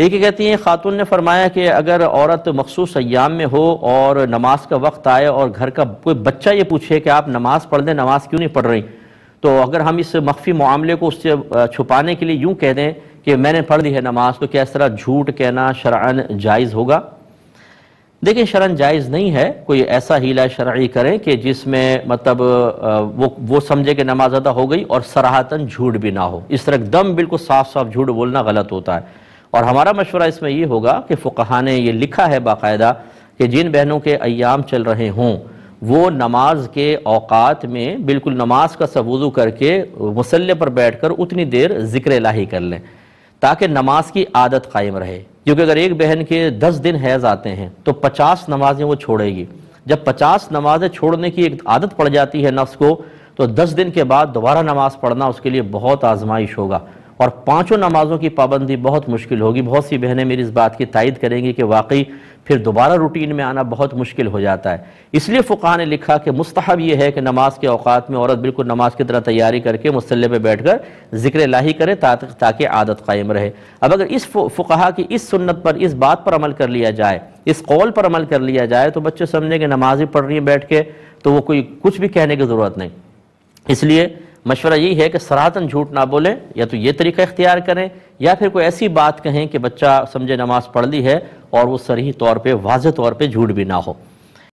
एक ही कहती हैं खातून ने फरमाया कि अगर औरत मखसूस अयाम में हो और नमाज का वक्त आए और घर का कोई बच्चा ये पूछे कि आप नमाज पढ़ दें नमाज क्यों नहीं पढ़ रही तो अगर हम इस मख्फी मामले को उससे छुपाने के लिए यूँ कह दें कि मैंने पढ़ दी है नमाज तो क्या इस तरह झूठ कहना शरण जायज़ होगा देखिए शरण जायज़ नहीं है कोई ऐसा हीला शरा करें कि जिसमें मतलब वो वो समझे कि नमाज अदा हो गई और सराहतन झूठ भी ना हो इस तरह दम बिल्कुल साफ साफ झूठ बोलना गलत होता है और हमारा मशवरा इसमें ये होगा कि फ़ुकहा ने यह लिखा है बाकायदा कि जिन बहनों के अयाम चल रहे हों वो नमाज के अवात में बिल्कुल नमाज का सबूजू करके मसल्ले पर बैठ कर उतनी देर ज़िक्र लाही कर लें ताकि नमाज की आदत कायम रहे क्योंकि अगर एक बहन के दस दिन हैज़ आते हैं तो पचास नमाजें वो छोड़ेगी जब पचास नमाजें छोड़ने की एक आदत पड़ जाती है नफ्स को तो दस दिन के बाद दोबारा नमाज पढ़ना उसके लिए बहुत आजमाइश होगा और पांचों नमाज़ों की पाबंदी बहुत मुश्किल होगी बहुत सी बहनें मेरी इस बात की तायद करेंगी कि वाकई फिर दोबारा रूटीन में आना बहुत मुश्किल हो जाता है इसलिए फ़ुका ने लिखा कि मुस्तहब ये है कि नमाज के अवकात में औरत बिल्कुल नमाज की तरह तैयारी करके मुसल्ले पर बैठ कर जिक्र लाही करे ताकि आदत कायम रहे अब अगर इस फ़ुका की इस सुन्नत पर इस बात पर अमल कर लिया जाए इस कौल पर अमल कर लिया जाए तो बच्चे समझें कि नमाज़ें पढ़ रही हैं बैठ के तो वो कोई कुछ भी कहने की ज़रूरत नहीं इसलिए मशवरा यही है कि सरातन झूठ ना बोलें या तो ये तरीका इख्तियार करें या फिर कोई ऐसी बात कहें कि बच्चा समझे नमाज पढ़ ली है और वो सही तौर पर वाज तौर पर झूठ भी ना हो